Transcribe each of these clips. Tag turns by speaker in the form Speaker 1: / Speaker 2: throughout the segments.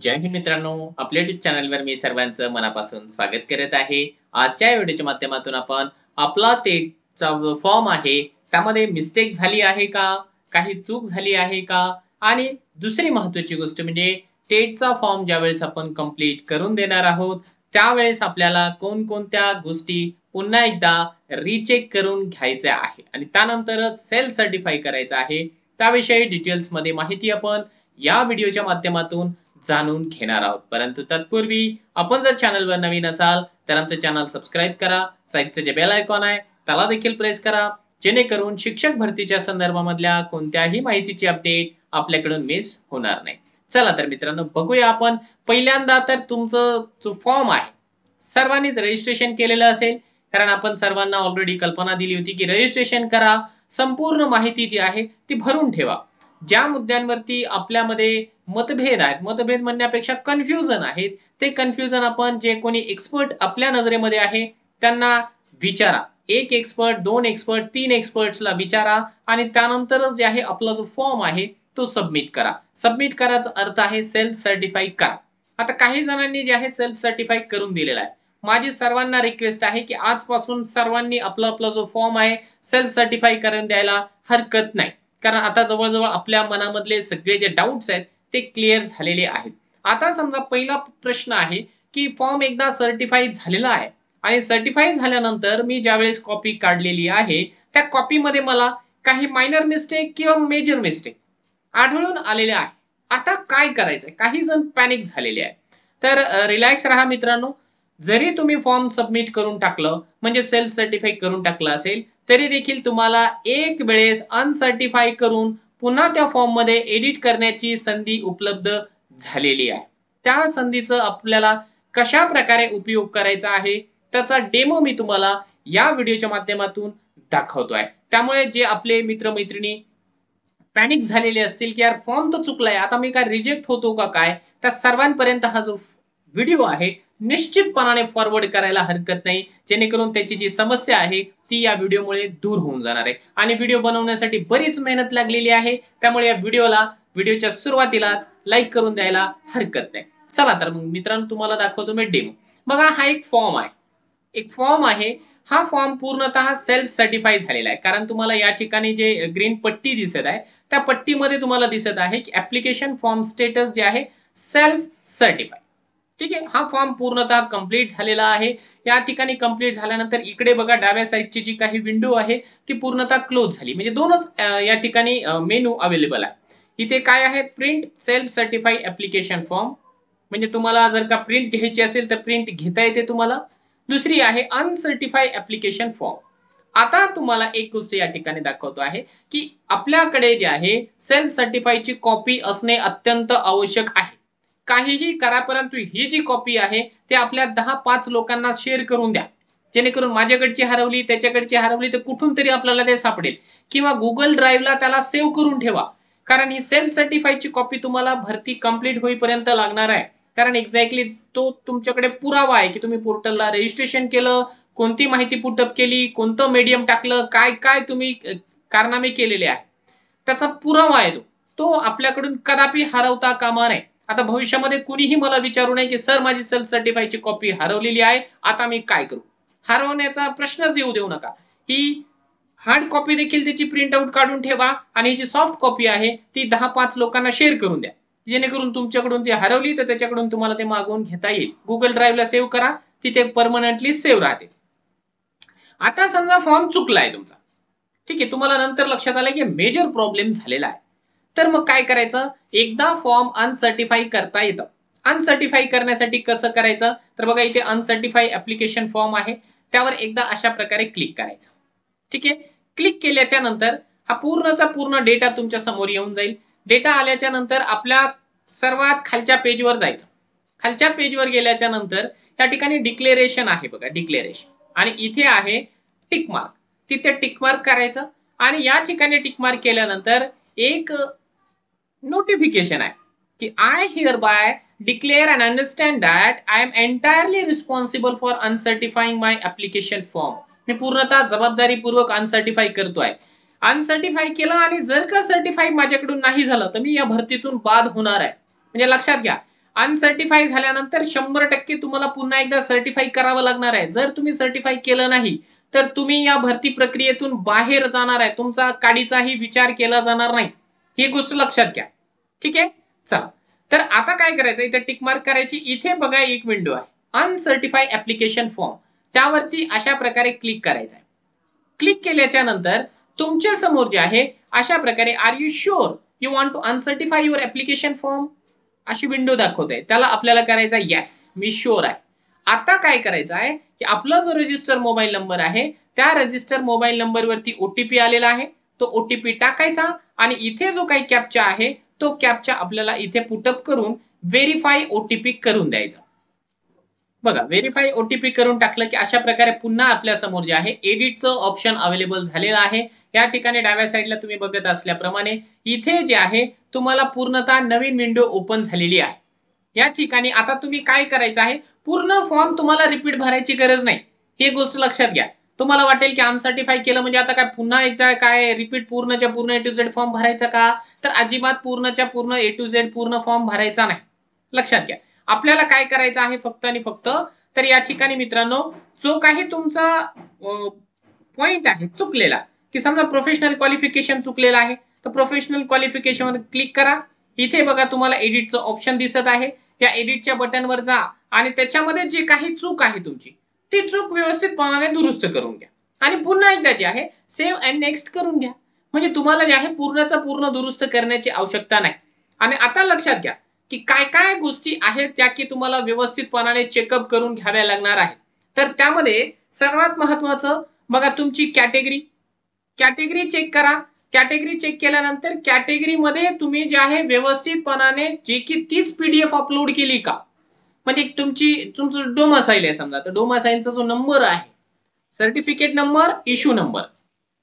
Speaker 1: जय हिंद मित्रांनो आपल्या युट्यूब चॅनलवर मी सर्वांचं मनापासून स्वागत करत आहे आजच्या व्हिडिओच्या माध्यमातून आपण आपला टेटचा फॉर्म आहे त्यामध्ये मिस्टेक झाली आहे का काही चूक झाली आहे का आणि दुसरी महत्त्वाची गोष्ट म्हणजे टेटचा फॉर्म ज्यावेळेस आपण कंप्लीट करून देणार आहोत त्यावेळेस आपल्याला कोणकोणत्या गोष्टी पुन्हा एकदा रिचेक करून घ्यायच्या आहे आणि त्यानंतरच सेल्फ सर्टिफाय करायचं आहे त्याविषयी डिटेल्समध्ये माहिती आपण या व्हिडिओच्या माध्यमातून जाणून घेणार आहोत परंतु तत्पूर्वी आपण जर चॅनलवर नवीन असाल तर आमचं चॅनल सबस्क्राईब करा साईडचं जे बेल आयकॉन आहे त्याला देखील प्रेस करा जेणेकरून शिक्षक भरतीच्या संदर्भामधल्या कोणत्याही माहितीची अपडेट आपल्याकडून मिस होणार नाही चला तर मित्रांनो बघूया आपण पहिल्यांदा तर तुमचं जो फॉर्म आहे सर्वांनीच रजिस्ट्रेशन केलेलं असेल कारण आपण सर्वांना ऑलरेडी कल्पना दिली होती की रजिस्ट्रेशन करा संपूर्ण माहिती जी आहे ती भरून ठेवा ज्या मुद्द्यांवरती आपल्यामध्ये मतभेद आहेत मतभेद म्हणण्यापेक्षा कन्फ्युजन आहेत ते कन्फ्युजन आपण जे कोणी एक्सपर्ट आपल्या नजरेमध्ये आहे त्यांना विचारा एक एक्सपर्ट दोन एक्सपर्ट तीन एक्सपर्ट्सला विचारा आणि त्यानंतरच जे आहे आपला जो फॉर्म आहे तो सबमिट करा सबमिट करायचा अर्थ आहे सेल्फ सर्टिफाय करा आता काही जणांनी जे आहे सेल्फ सर्टिफाय करून दिलेला आहे माझी सर्वांना रिक्वेस्ट आहे की आजपासून सर्वांनी आपला आपला जो फॉर्म आहे सेल्फ सर्टिफाय करून द्यायला हरकत नाही कारण आता जवळजवळ आपल्या मनामधले सगळे जे डाऊट्स आहेत ते क्लिअर झालेले आहेत आता समजा पहिला प्रश्न आहे की फॉर्म एकदा सर्टिफाय झालेला आहे आणि सर्टिफाय झाल्यानंतर मी ज्यावेळेस कॉपी काढलेली आहे त्या कॉपीमध्ये मला काही मायनर मिस्टेक किंवा मेजर मिस्टेक आढळून आलेले आहे आता काय करायचं काही जण पॅनिक झालेले आहे तर रिलॅक्स राहा मित्रांनो जरी तुम्ही फॉर्म सबमिट करून टाकलं म्हणजे सेल्फ सर्टिफाय करून टाकलं असेल तरी देखील तुम्हाला एक वेळेस अनसर्टिफाय करून पुन्हा त्या फॉर्ममध्ये एडिट करण्याची संधी उपलब्ध झालेली आहे त्या संधीचं आपल्याला कशा प्रकारे उपयोग करायचा आहे त्याचा डेमो मी तुम्हाला या व्हिडिओच्या माध्यमातून दाखवतो आहे त्यामुळे जे आपले मित्रमैत्रिणी पॅनिक झालेले असतील की यार फॉर्म तर चुकलाय आता मी काय रिजेक्ट होतो का काय त्या सर्वांपर्यंत हा जो व्हिडिओ आहे निश्चितपणाने फॉरवर्ड करायला हरकत नाही जेणेकरून त्याची जी समस्या आहे ती या व्हिडिओमुळे दूर होऊन जाणार आहे आणि व्हिडिओ बनवण्यासाठी बरीच मेहनत लागलेली आहे त्यामुळे या व्हिडिओला व्हिडिओच्या सुरुवातीलाच लाईक करून द्यायला हरकत नाही चला तर मग मित्रांनो तुम्हाला दाखवतो मी डेमो बघा हा एक फॉर्म आहे एक फॉर्म आहे हा फॉर्म पूर्णतः सेल्फ सर्टिफाय झालेला आहे कारण तुम्हाला या ठिकाणी जे ग्रीन पट्टी दिसत आहे त्या पट्टीमध्ये तुम्हाला दिसत आहे की ऍप्लिकेशन फॉर्म स्टेटस जे आहे सेल्फ सर्टिफाय ठीक आहे हा फॉर्म पूर्णतः कंप्लीट झालेला आहे या ठिकाणी कंप्लीट झाल्यानंतर इकडे बघा डाव्या साईडची जी काही विंडो आहे ती पूर्णतः क्लोज झाली म्हणजे दोनच या ठिकाणी मेनू अवेलेबल आहे इथे काय आहे print self certify application form म्हणजे तुम्हाला जर का प्रिंट घ्यायची असेल तर प्रिंट घेता येते तुम्हाला दुसरी आहे अनसर्टिफाईड ऍप्लिकेशन फॉर्म आता तुम्हाला एक गोष्ट या ठिकाणी दाखवतो आहे की आपल्याकडे जे आहे सेल्फ सर्टिफाईची कॉपी असणे अत्यंत आवश्यक आहे काहीही करा परंतु ही जी कॉपी आहे ते आपल्या दहा पाच लोकांना शेअर करून द्या जेणेकरून माझ्याकडची हरवली त्याच्याकडची हरवली तर कुठून तरी आपल्याला ते सापडेल किंवा गुगल ड्राईव्हला त्याला सेव्ह करून ठेवा कारण ही सेल्फ सर्टिफाईडची कॉपी तुम्हाला भरती कंप्लीट होईपर्यंत लागणार आहे कारण एक्झॅक्टली तो तुमच्याकडे पुरावा आहे की तुम्ही पोर्टलला रजिस्ट्रेशन केलं कोणती माहिती पुटअप केली कोणतं मीडियम टाकलं काय काय तुम्ही कारनामे केलेले आहे त्याचा पुरावा आहे तो तो आपल्याकडून कदापि हरवता कामा नये आता भविष्यामध्ये कुणीही मला विचारू नये की सर माझी सेल्फ सर्टिफायची कॉपी हरवलेली आहे आता मी काय करू हरवण्याचा प्रश्नच येऊ देऊ नका ही हार्ड कॉपी देखील त्याची प्रिंट आउट काढून ठेवा आणि जी सॉफ्ट कॉपी आहे ती दहा पाच लोकांना शेअर करून द्या जेणेकरून तुमच्याकडून जी हरवली तर त्याच्याकडून तुम्हाला ते मागवून घेता येईल गुगल ड्राईव्हला सेव्ह करा तिथे परमनंटली सेव्ह राहते आता समजा फॉर्म चुकला आहे तुमचा ठीक आहे तुम्हाला नंतर लक्षात आलं की मेजर प्रॉब्लेम झालेला आहे तर मग काय करायचं एकदा फॉर्म अनसर्टिफाय करता येतं अनसर्टिफाय करण्यासाठी कसं करायचं तर बघा इथे अनसर्टिफाय ऍप्लिकेशन फॉर्म आहे त्यावर एकदा अशा प्रकारे क्लिक करायचं ठीक आहे क्लिक केल्याच्या नंतर हा पूर्णचा पूर्ण डेटा तुमच्या समोर येऊन जाईल डेटा आल्याच्या नंतर आपल्या सर्वात खालच्या पेजवर जायचं खालच्या पेजवर गेल्याच्या नंतर या ठिकाणी डिक्लेरेशन आहे बघा डिक्लेरेशन आणि इथे आहे टिकमार्क तिथे टिकमार्क करायचं आणि या ठिकाणी टिकमार्क केल्यानंतर एक नोटिफिकेशन आहे की I hereby declare and understand that I am entirely responsible for uncertifying my application form मी पूर्णतः जबाबदारीपूर्वक अनसर्टिफाय करतोय अनसर्टिफाय केलं आणि जर का सर्टिफाय माझ्याकडून नाही झालं तर मी या भरतीतून बाद होणार आहे म्हणजे लक्षात घ्या अनसर्टिफाय झाल्यानंतर शंभर टक्के तुम्हाला पुन्हा एकदा सर्टिफाय करावं लागणार आहे जर तुम्ही सर्टिफाय केलं नाही तर तुम्ही या भरती प्रक्रियेतून बाहेर जाणार आहे तुमचा काडीचाही विचार केला जाणार नाही ही गोष्ट लक्षात घ्या ठीक आहे चला तर आता काय करायचं इथे टिकमार्क करायची इथे बघा एक विंडो आहे अनसर्टिफाय ऍप्लिकेशन फॉर्म त्यावरती अशा प्रकारे क्लिक करायचं आहे क्लिक केल्याच्या नंतर तुमच्या समोर जे आहे अशा प्रकारे are you sure you want to uncertify your application form अशी विंडो दाखवते त्याला आपल्याला करायचा येस मी शुअर आहे आता काय करायचं आहे की आपला जो रजिस्टर मोबाईल नंबर आहे त्या रजिस्टर मोबाईल नंबरवरती ओ टी पी आलेला आहे तो ओटीपी टाकायचा आणि इथे जो काही कॅपचा आहे तो कॅपचा आपल्याला इथे पुटअप करून व्हेरीफाय ओटीपी करून द्यायचा बघा व्हेरीफाय ओटीपी करून टाकलं की अशा प्रकारे पुन्हा आपल्या समोर जे आहे एडिटचं ऑप्शन अवेलेबल झालेलं आहे या ठिकाणी डाव्या साईडला तुम्ही बघत असल्याप्रमाणे इथे जे आहे तुम्हाला पूर्णतः नवीन विंडो ओपन झालेली आहे या ठिकाणी आता तुम्ही काय करायचं आहे पूर्ण फॉर्म तुम्हाला रिपीट भरायची गरज नाही ही गोष्ट लक्षात घ्या तुम्हाला वाटेल की अनसर्टिफाय केलं म्हणजे आता काय पुन्हा एकदा काय रिपीट पूर्णच्या पूर्ण ए टू झेड फॉर्म भरायचा का तर अजिबात पूर्णच्या पूर्ण ए टू झेड पूर्ण फॉर्म भरायचा नाही लक्षात घ्या आपल्याला काय करायचं आहे फक्त आणि फक्त तर या ठिकाणी मित्रांनो जो काही तुमचा पॉइंट आहे चुकलेला की समजा प्रोफेशनल क्वालिफिकेशन चुकलेलं आहे तर प्रोफेशनल क्वालिफिकेशनवर क्लिक करा इथे बघा तुम्हाला एडिटचं ऑप्शन दिसत आहे या एडिटच्या बटनवर जा आणि त्याच्यामध्ये जी काही चूक आहे तुमची ती चूक व्यवस्थितपणाने दुरुस्त करून घ्या आणि पुन्हा एकदा जे आहे सेव्ह अँड नेक्स्ट करून घ्या म्हणजे तुम्हाला जे आहे पूर्णचा पूर्ण दुरुस्त करण्याची आवश्यकता नाही आणि आता लक्षात घ्या की काय काय गोष्टी आहेत त्या की तुम्हाला व्यवस्थितपणाने चेकअप करून घ्याव्या लागणार आहे तर त्यामध्ये सर्वात महत्वाचं बघा तुमची कॅटेगरी कॅटेगरी चेक करा कॅटेगरी चेक केल्यानंतर कॅटेगरीमध्ये तुम्ही जे आहे व्यवस्थितपणाने जे की तीच पीडीएफ अपलोड केली का म्हणजे तुमची तुमचं डोमासाईल आहे समजा तर डोमासाईलचा जो नंबर आहे सर्टिफिकेट नंबर इश्यू नंबर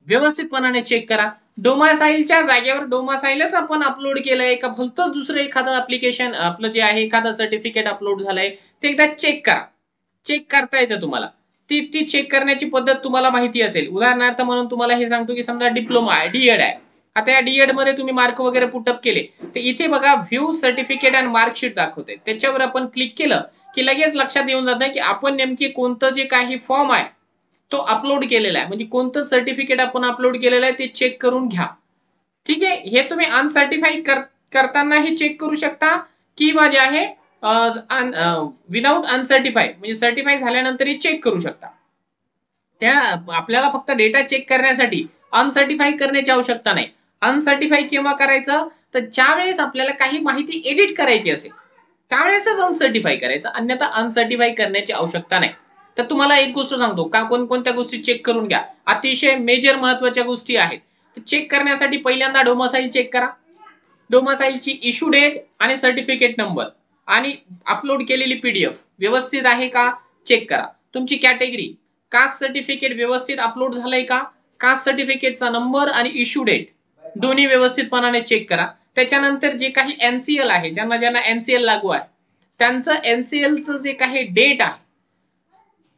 Speaker 1: व्यवस्थितपणाने चेक करा डोमासाईलच्या जागेवर डोमासाईलच आपण अपलोड केलंय का फक्त दुसरं एखादं अप्लिकेशन आपलं जे आहे एखादं सर्टिफिकेट अपलोड झालंय ते एकदा चेक करा चेक करता येतं तुम्हाला ती ती चेक करण्याची पद्धत तुम्हाला माहिती असेल उदाहरणार्थ म्हणून तुम्हाला हे सांगतो की समजा डिप्लोमा आहे डीएड आहे आता या डीएड मध्ये तुम्ही मार्क वगैरे पुटअप केले तर इथे बघा व्ह्यू सर्टिफिकेट अँड मार्कशीट दाखवते त्याच्यावर आपण क्लिक केलं की लगेच लक्षात येऊन जात की आपण नेमकी कोणतं जे काही फॉर्म आहे तो अपलोड केलेला आहे म्हणजे कोणतं सर्टिफिकेट आपण अपलोड केलेलं आहे ते चेक करून घ्या ठीक आहे हे तुम्ही अनसर्टिफाय करताना करतानाही चेक करू शकता किंवा जे आहे विदाऊट अनसर्टिफाय म्हणजे सर्टिफाय झाल्यानंतरही चेक करू शकता त्या आपल्याला फक्त डेटा चेक करण्यासाठी अनसर्टिफाय करण्याची आवश्यकता नाही अनसर्टिफाय केव्हा करायचं तर ज्या वेळेस आपल्याला काही माहिती एडिट करायची असेल त्यावेळेसच अनसर्टिफाय करायचं अन्यथा अनसर्टिफाय करण्याची आवश्यकता नाही तर तुम्हाला एक गोष्ट सांगतो का कोणकोणत्या गोष्टी चेक करून घ्या अतिशय मेजर महत्वाच्या गोष्टी आहेत तर चेक करण्यासाठी पहिल्यांदा डोमासाईल चेक करा डोमासाईलची इश्यू डेट आणि सर्टिफिकेट नंबर आणि अपलोड केलेली पीडीएफ व्यवस्थित आहे का चेक करा तुमची कॅटेगरी कास्ट सर्टिफिकेट व्यवस्थित अपलोड झालंय का कास्ट सर्टिफिकेटचा नंबर आणि इश्यू डेट दोन्ही व्यवस्थितपणाने चेक करा त्याच्यानंतर जे काही एनसीएल आहे ज्यांना ज्यांना एनसीएल लागू आहे त्यांचं एनसीएलचं जे काही डेट आहे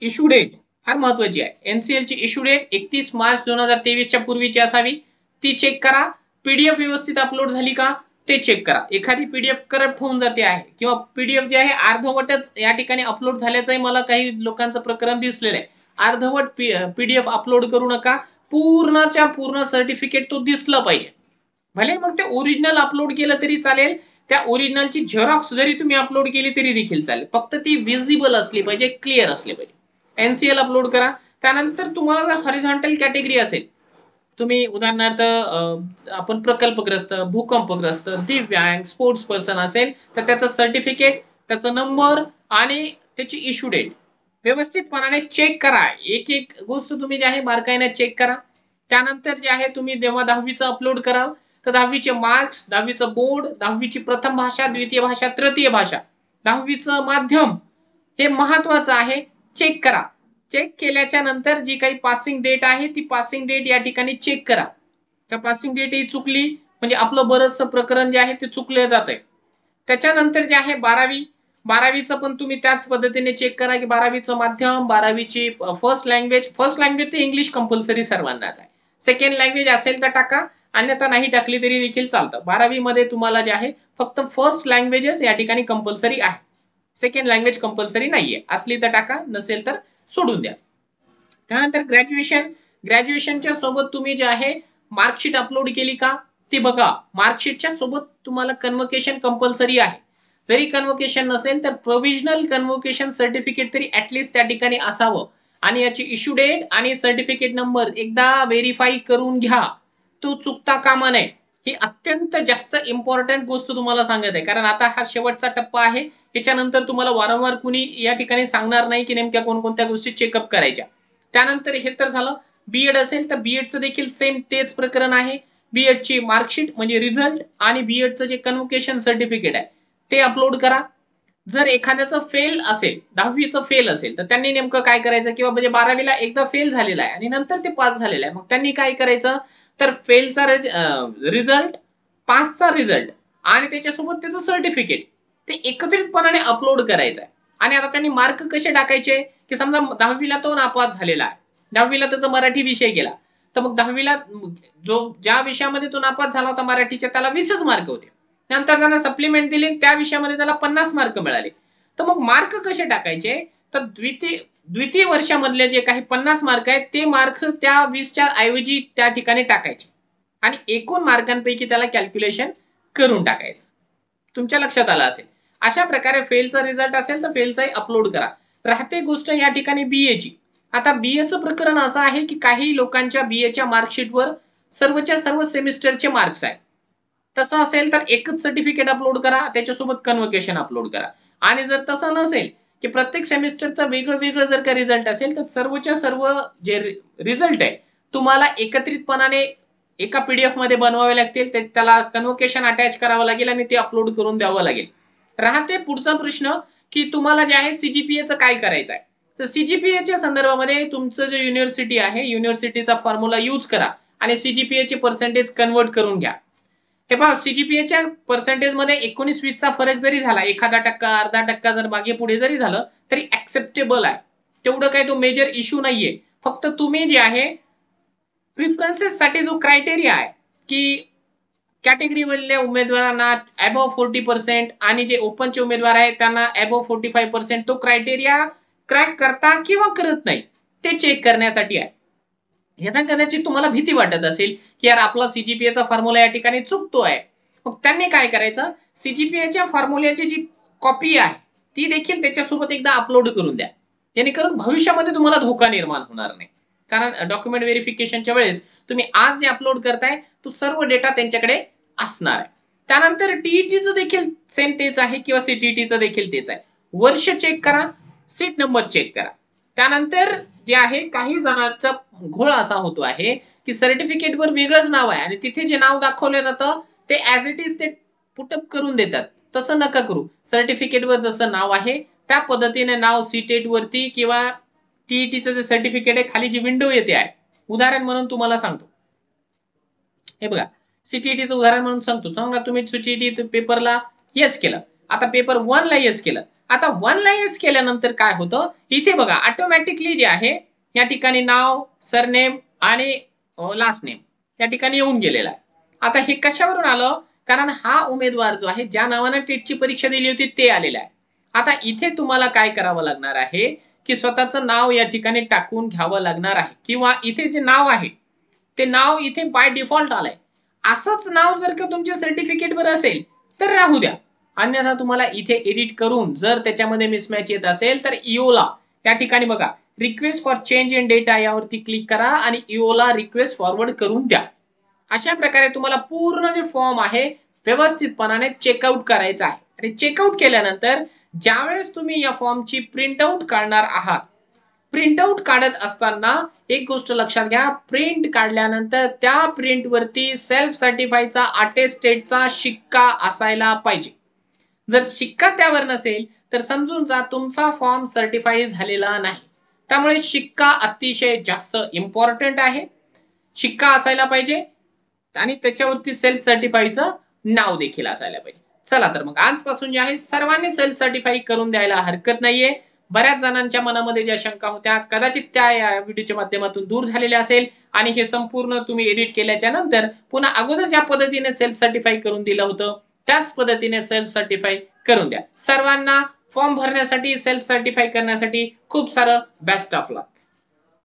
Speaker 1: इश्यू डेट फार महत्वाची आहे एनसीएलची इश्यू डेट एकतीस मार्च दोन हजार तेवीसच्या पूर्वीची असावी ती चेक करा पीडीएफ व्यवस्थित अपलोड झाली का ते चेक करा एखादी पीडीएफ करप्ट होऊन जाते आहे किंवा पीडीएफ जे आहे अर्धवटच या ठिकाणी अपलोड झाल्याचंही मला काही लोकांचं प्रकरण दिसलेलं आहे अर्धवट पीडीएफ अपलोड करू नका पूर्णच्या पूर्ण सर्टिफिकेट तो दिसलं पाहिजे भले मग ते ओरिजिनल अपलोड केलं तरी चालेल त्या ओरिजिनलची झेरॉक्स जरी तुम्ही अपलोड केली तरी देखील चालेल फक्त ती विजिबल असली पाहिजे क्लिअर असली पाहिजे एनसीएल अपलोड करा त्यानंतर तुम्हाला जर हॉरिझॉन्टल कॅटेगरी असेल तुम्ही उदाहरणार्थ आपण प्रकल्पग्रस्त भूकंपग्रस्त दिव्यांग स्पोर्ट्स पर्सन असेल तर त्याचं सर्टिफिकेट त्याचा नंबर आणि त्याची इश्यू डेट व्यवस्थितपणाने चेक करा एक एक गोष्ट तुम्ही जे आहे बारकाईने चेक करा त्यानंतर जे आहे तुम्ही जेव्हा दहावीचं अपलोड करा तर दहावीचे मार्क्स दहावीचं बोर्ड दहावीची प्रथम भाषा द्वितीय भाषा तृतीय भाषा दहावीचं माध्यम हे महत्वाचं आहे चेक करा चेक केल्याच्या नंतर जी काही पासिंग डेट आहे ती पासिंग डेट या ठिकाणी चेक करा त्या पासिंग डेट ही चुकली म्हणजे आपलं बरचसं प्रकरण जे आहे ते चुकलं जात आहे त्याच्यानंतर जे आहे बारावी बारावीचं पण तुम्ही त्याच पद्धतीने चेक करा की बारावीचं माध्यम बारावीची फर्स्ट लँग्वेज फर्स्ट लँग्वेज ते इंग्लिश कंपल्सरी सर्वांनाच आहे सेकंड लँग्वेज असेल तर टाका अन्यथा नाही टाकली तरी देखील चालतं बारावीमध्ये तुम्हाला जे आहे फक्त फर्स्ट लँग्वेजेस या ठिकाणी कंपल्सरी आहे सेकंड लँग्वेज कंपल्सरी नाहीये असली तर टाका नसेल तर सोडून द्या त्यानंतर ग्रॅज्युएशन ग्रॅज्युएशनच्या सोबत तुम्ही जे आहे मार्कशीट अपलोड केली का ते बघा मार्कशीटच्या सोबत तुम्हाला कन्वकेशन कंपल्सरी आहे जरी कन्वोकेशन नसेल तर प्रोव्हिजनल कन्वोकेशन सर्टिफिकेट तरी ऍटलिस्ट त्या ठिकाणी असावं आणि याची इश्यू डेट आणि सर्टिफिकेट नंबर एकदा व्हेरीफाय करून घ्या तो चुकता कामा नये ही अत्यंत जास्त इम्पॉर्टंट गोष्ट तुम्हाला सांगत आहे कारण आता हा शेवटचा टप्पा आहे याच्यानंतर तुम्हाला वारंवार कुणी या ठिकाणी सांगणार नाही की नेमक्या कोणकोणत्या गोष्टी चेकअप करायच्या त्यानंतर हे तर झालं बीएड असेल तर बीएडचं देखील सेम तेच प्रकरण आहे बीएडची मार्कशीट म्हणजे रिझल्ट आणि बीएडचं जे कन्वोकेशन सर्टिफिकेट आहे ते अपलोड करा जर एखाद्याचं फेल असेल दहावीचं फेल असेल तर त्यांनी नेमकं काय करायचं किंवा म्हणजे बारावीला एकदा फेल झालेला आहे आणि नंतर ते पास झालेलं आहे मग त्यांनी काय करायचं तर फेलचा रिझल्ट पासचा रिझल्ट आणि त्याच्यासोबत त्याचं सर्टिफिकेट ते एकत्रितपणाने अपलोड करायचं आहे आणि आता त्यांनी मार्क कसे टाकायचे की समजा दहावीला तो नापास झालेला आहे दहावीला त्याचा मराठी विषय गेला तर मग दहावीला जो ज्या विषयामध्ये तो नापास झाला होता मराठीच्या त्याला वीसच मार्क होते नंतर त्यांना सप्लिमेंट दिली त्या विषयामध्ये त्याला पन्नास मार्क मिळाले तर मग मार्क कसे टाकायचे तर द्वितीय द्वितीय वर्षामधले जे काही पन्नास मार्क आहेत ते मार्क्स त्या वीसच्या ऐवजी त्या ठिकाणी टाकायचे आणि एकूण मार्कांपैकी त्याला कॅल्क्युलेशन करून टाकायचं तुमच्या लक्षात आलं असेल अशा प्रकारे फेलचा रिझल्ट असेल तर फेलचाही अपलोड करा राहते गोष्ट या ठिकाणी बी एची आता बी एचं प्रकरण असं आहे की काही लोकांच्या बी एच्या मार्कशीटवर सर्वच्या सर्व सेमिस्टरचे मार्क्स आहेत तसं असेल तर एकच सर्टिफिकेट अपलोड करा त्याच्यासोबत कन्व्हकेशन अपलोड करा आणि जर तसं नसेल की प्रत्येक सेमिस्टरचा वेगळं वेगळं जर का रिझल्ट असेल तर सर्वच्या सर्व जे रिझल्ट आहे तुम्हाला एकत्रितपणाने एका पीडीएफ मध्ये बनवावे लागतील त्याला कन्व्होकेशन अटॅच करावं लागेल आणि ते अपलोड करून द्यावं लागेल राहते पुढचा प्रश्न की तुम्हाला जे आहे सीजीपीएचं काय करायचं आहे तर सीजीपीएच्या संदर्भामध्ये तुमचं जे युनिव्हर्सिटी आहे युनिव्हर्सिटीचा फॉर्म्युला यूज करा आणि सीजीपीएचे पर्सेंटेज कन्वर्ट करून घ्या हे पहा सीजीपीएच्या पर्सेंटेजमध्ये एकोणीस चा फरक जरी झाला एखादा टक्का अर्धा टक्का जर मागे पुढे जरी झालं तरी ऍक्सेप्टेबल आहे तेवढं काय तो मेजर इश्यू नाहीये फक्त तुम्ही जे आहे साठी जो क्रायटेरिया आहे की कॅटेगरी कॅटेगरीवरल्या उमेदवारांना अबव फोर्टी पर्सेंट आणि जे ओपनचे उमेदवार आहेत त्यांना अबव फोर्टी फाईव्ह पर्सेंट तो क्रायटेरिया क्रॅक करता किंवा करत नाही ते चेक करण्यासाठी आहे यदा कदाचित तुम्हाला भीती वाटत असेल की यार आपला सीजीपीएचा फॉर्म्युला या ठिकाणी चुकतो आहे मग त्यांनी काय करायचं सीजीपीएच्या फॉर्म्युल्याची जी कॉपी आहे ती देखील त्याच्यासोबत एकदा अपलोड करून द्या जेणेकरून भविष्यामध्ये तुम्हाला धोका निर्माण होणार नाही कारण डॉक्युमेंट व्हेरिफिकेशनच्या वेळेस तुम्ही आज जे अपलोड करताय तो सर्व डेटा त्यांच्याकडे असणार आहे त्यानंतर टीईटीचं e देखील सेम तेच आहे किंवा सीटीईटीचं देखील तेच आहे वर्ष चेक करा सीट नंबर चेक करा त्यानंतर जे आहे काही जणांचा घोळ असा होतो आहे की सर्टिफिकेट वर वेगळंच नाव आहे आणि तिथे जे नाव दाखवलं जातं ते ऍज इट इज ते पुटअप करून देतात तसं नका करू सर्टिफिकेट वर जसं नाव आहे त्या पद्धतीने नाव सीटेट e वरती किंवा टीईटीचं e जे सर्टिफिकेट आहे खाली जी विंडो येते आहे उदाहरण म्हणून तुम्हाला सांगतो हे बघा सीटीईटीचं e उदाहरण म्हणून सांगतो सांगा तुम्ही सीटीईटी पेपरला येस केलं आता पेपर वनला येस केलं आता वन लाईन्स केल्यानंतर काय होतं इथे बघा ऑटोमॅटिकली जे आहे या ठिकाणी नाव सरनेम आणि लास्ट नेम या ठिकाणी येऊन गेलेला आहे आता हे कशावरून आलं कारण हा उमेदवार जो आहे ज्या नावाने टेटची परीक्षा दिली होती ते आलेला आहे आता इथे तुम्हाला काय करावं लागणार आहे की स्वतःचं नाव या ठिकाणी टाकून घ्यावं लागणार आहे किंवा इथे जे नाव आहे ते नाव इथे बाय डिफॉल्ट आलंय असंच नाव जर का तुमच्या सर्टिफिकेटवर असेल तर राहू द्या अन्यथा तुम्हाला इथे एडिट करून जर त्याच्यामध्ये मिसमॅच येत असेल तर इओला e या ठिकाणी बघा request for change in data यावरती क्लिक करा आणि इओला रिक्वेस्ट फॉरवर्ड करून द्या अशा प्रकारे तुम्हाला पूर्ण जे फॉर्म आहे व्यवस्थितपणाने चेकआउट करायचा आहे आणि चेकआउट केल्यानंतर ज्यावेळेस तुम्ही या फॉर्मची प्रिंटआउट काढणार आहात प्रिंटआउट काढत असताना एक गोष्ट लक्षात घ्या प्रिंट काढल्यानंतर त्या प्रिंटवरती सेल्फ सर्टिफायचा अटेस्टेडचा शिक्का असायला पाहिजे जर शिक्का त्यावर नसेल तर समजून जा तुमचा फॉर्म सर्टिफाय झालेला नाही त्यामुळे शिक्का अतिशय जास्त इम्पॉर्टंट आहे शिक्का असायला पाहिजे आणि त्याच्यावरती सेल्फ सर्टिफाईचं नाव देखील असायला पाहिजे चला तर मग आजपासून जे आहे सर्वांनी सेल्फ सर्टिफाई करून द्यायला हरकत नाहीये बऱ्याच जणांच्या मनामध्ये ज्या शंका होत्या कदाचित त्या या व्हिडिओच्या माध्यमातून दूर झालेल्या असेल आणि हे संपूर्ण तुम्ही एडिट केल्याच्या नंतर पुन्हा अगोदर ज्या पद्धतीने सेल्फ सर्टिफाय करून दिलं होतं त्याच पद्धतीने सेल्फ सर्टिफाय करून द्या सर्वांना फॉर्म भरण्यासाठी सेल्फ सर्टिफाय करण्यासाठी खूप सारं बेस्ट ऑफ लक